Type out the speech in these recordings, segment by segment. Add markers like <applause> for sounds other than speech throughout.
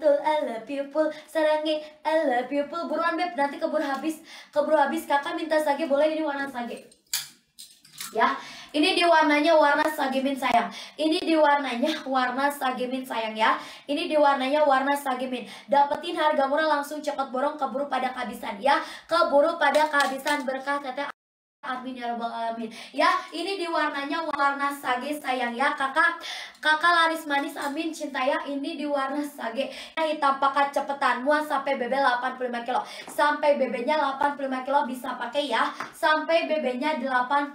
mantul I love you pul Sarangi I love you pul Buruan beb nanti keburu habis Keburu habis kakak minta sage boleh ini warna sage Ya ini di warnanya warna sagimin sayang. Ini di warnanya warna sagimin sayang ya. Ini di warnanya warna sagimin. Dapetin harga murah langsung cepat borong keburu pada kehabisan ya. Keburu pada kehabisan berkah teteh Amin ya rabbal alamin. Ya, ini di warnanya warna sage sayang ya kakak. Kakak laris manis amin cinta ya. Ini di warna sage. ya, hitam pakat cepetan muat sampai BB 85 kilo. Sampai bebenya 85 kilo bisa pakai ya. Sampai bebenya 85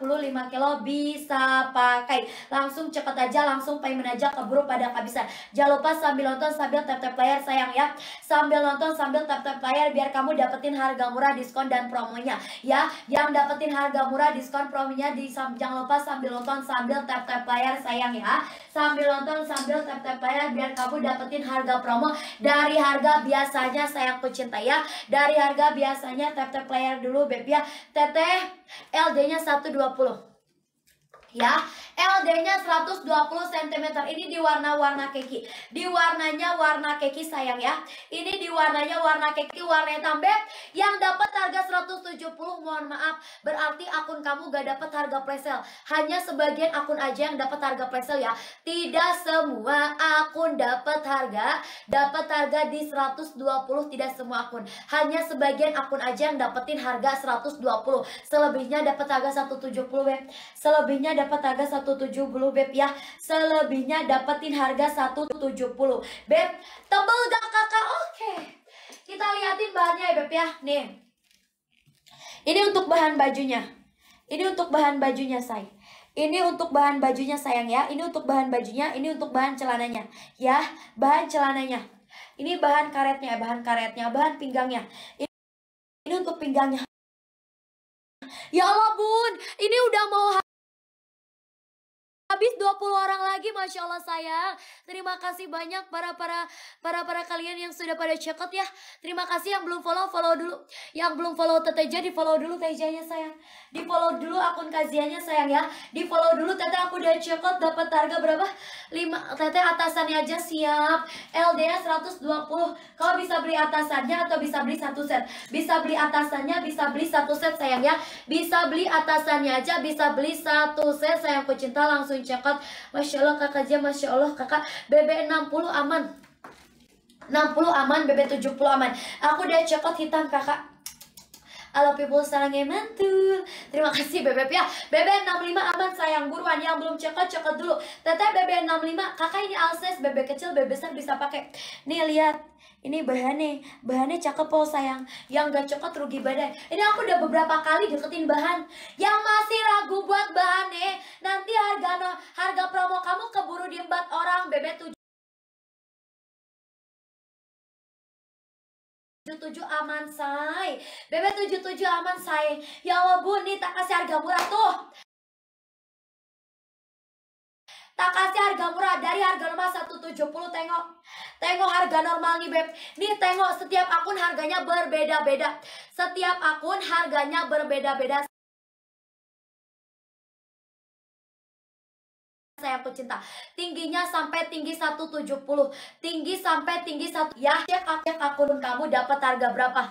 kilo bisa pakai. Langsung cepet aja, langsung payment aja keburu pada kehabisan. Jangan lupa sambil nonton sambil tap-tap layar sayang ya. Sambil nonton sambil tap-tap layar biar kamu dapetin harga murah diskon dan promonya ya. Yang dapetin harga harga murah diskon prominya di jangan lupa sambil nonton sambil tap tap player sayang ya sambil nonton sambil tap tap player biar kamu dapetin harga promo dari harga biasanya sayang pecinta ya dari harga biasanya tap tap player dulu beb ya teteh LD nya 120 ya LD-nya 120 cm. Ini di warna-warna keki. Di warnanya warna keki sayang ya. Ini di warnanya warna keki warna hitam beb. Yang dapat harga 170 mohon maaf. Berarti akun kamu gak dapat harga presale. Hanya sebagian akun aja yang dapat harga presale ya. Tidak semua akun dapat harga. Dapat harga di 120 tidak semua akun. Hanya sebagian akun aja yang dapetin harga 120. Selebihnya dapat harga 170 beb. Selebihnya dapat harga 170 Beb ya. Selebihnya dapetin harga 170. Beb, tebel gak kakak? Oke. Kita liatin bahannya ya Beb ya. Nih. Ini untuk bahan bajunya. Ini untuk bahan bajunya, say. Ini untuk bahan bajunya sayang ya. Ini untuk bahan bajunya, ini untuk bahan celananya. Ya, bahan celananya. Ini bahan karetnya, bahan karetnya, bahan pinggangnya. Ini, ini untuk pinggangnya. Ya Allah bun, ini udah mau habis 20 orang lagi Masya Allah sayang Terima kasih banyak para para para para kalian yang sudah pada cekot ya Terima kasih yang belum follow follow dulu Yang belum follow Teteja di follow dulu tejanya sayang Di follow dulu akun kaziannya sayang ya Di follow dulu teteh aku udah cekot dapat harga berapa? lima teteh atasannya aja siap LDS 120 Kau bisa beli atasannya atau bisa beli satu set Bisa beli atasannya bisa beli satu set sayang ya Bisa beli atasannya aja bisa beli satu set sayang cinta langsung cakep Masya Allah kakak Jia Masya Allah kakak BB60 aman 60 aman BB70 aman aku udah coklat hitam kakak Halo people sarangnya mantul Terima kasih Bebep ya BB65 aman sayang buruan Yang belum cekot cekot dulu Teteh BB65 Kakak ini alses BB kecil BB besar bisa pakai Nih lihat ini bahannya Bahannya cakep po sayang Yang gak coklat rugi badan Ini aku udah beberapa kali deketin bahan Yang masih ragu buat bahan harga promo kamu keburu diembat orang BB7 77 aman say BB77 aman say Ya Allah bun nih tak kasih harga murah tuh Tak kasih harga murah dari harga normal 170 tengok Tengok harga normal nih beb Nih tengok setiap akun harganya berbeda-beda Setiap akun harganya berbeda-beda aku cinta tingginya sampai tinggi 170 tinggi sampai tinggi satu ya cek cek akun kamu dapat harga berapa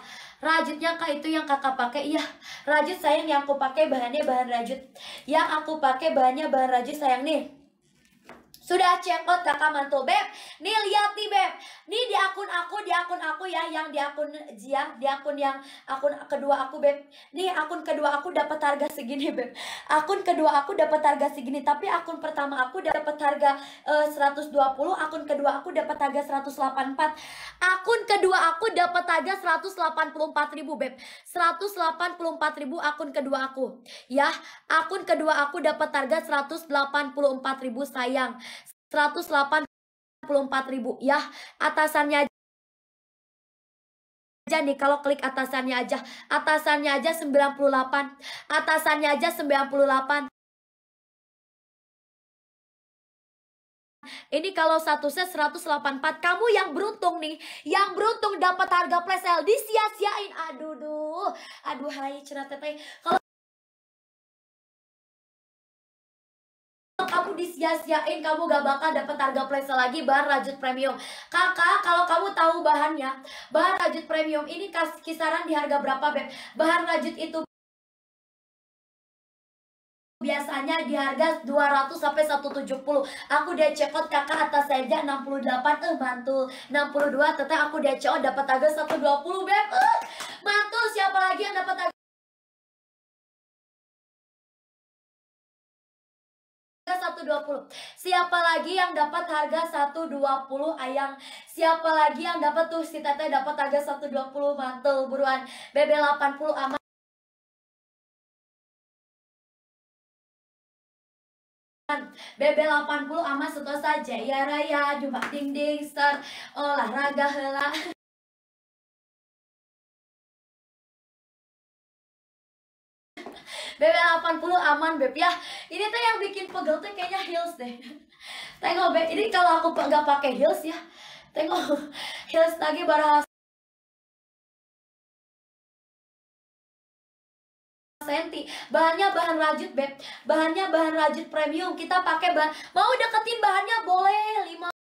rajutnya kak itu yang kakak pakai ya rajut sayang yang aku pakai bahannya bahan rajut yang aku pakai bahannya bahan rajut sayang nih sudah cengkot out kaman tuh Beb. Nih lihat nih Beb. Nih di akun aku, di akun aku ya, yang di akun Jia, ya, di akun yang akun kedua aku Beb. Nih akun kedua aku dapat harga segini Beb. Akun kedua aku dapat harga segini, tapi akun pertama aku dapat harga eh, uh, 120, akun kedua aku dapat harga 184. Akun kedua aku dapat harga 184.000 Beb. 184.000 akun kedua aku. Ya, akun kedua aku dapat harga 184.000 sayang. 184 ribu ya atasannya aja nih kalau klik atasannya aja atasannya aja 98 atasannya aja 98 Ini kalau satu set 184 Kamu yang beruntung nih Yang beruntung dapat harga presale Disia-siain Aduh duh Aduh hai cerah teteh Kalau tetap kamu disia-siain kamu gak bakal dapat harga plecel lagi bahan rajut premium kakak kalau kamu tahu bahannya bahan rajut premium ini kisaran di harga berapa beb bahan rajut itu biasanya di harga 200 sampai 170. Aku udah cekot kakak atas saja 68 eh mantul. 62 teteh aku udah cekot dapat harga 120 beb. Uh! 120. Siapa lagi yang dapat harga 120 ayang? Siapa lagi yang dapat tuh si teteh dapat harga 120 mantel buruan. BB 80 aman. BB80 aman setosa jaya raya jumpa ding ding star olahraga hela BB80 aman beb ya ini tuh yang bikin pegel tuh kayaknya heels deh <laughs> tengok beb ini kalau aku nggak pakai heels ya tengok <laughs> heels lagi barang senti bahannya bahan rajut beb bahannya bahan rajut premium kita pakai bahan mau deketin bahannya boleh lima